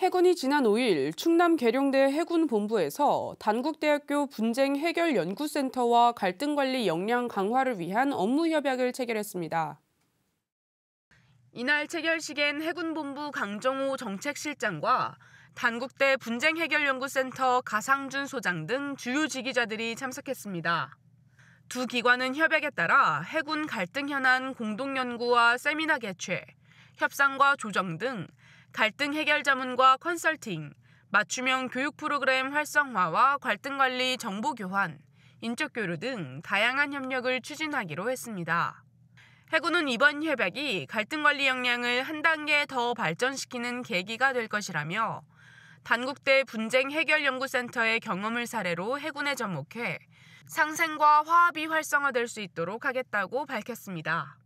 해군이 지난 5일 충남 계룡대 해군본부에서 단국대학교 분쟁 해결 연구센터와 갈등 관리 역량 강화를 위한 업무 협약을 체결했습니다. 이날 체결식엔 해군본부 강정호 정책실장과 단국대 분쟁 해결 연구센터 가상준 소장 등 주요 지기자들이 참석했습니다. 두 기관은 협약에 따라 해군 갈등 현안 공동 연구와 세미나 개최, 협상과 조정 등 갈등 해결 자문과 컨설팅, 맞춤형 교육 프로그램 활성화와 갈등 관리 정보 교환, 인적 교류 등 다양한 협력을 추진하기로 했습니다. 해군은 이번 협약이 갈등 관리 역량을 한 단계 더 발전시키는 계기가 될 것이라며 단국대 분쟁 해결 연구센터의 경험을 사례로 해군에 접목해 상생과 화합이 활성화될 수 있도록 하겠다고 밝혔습니다.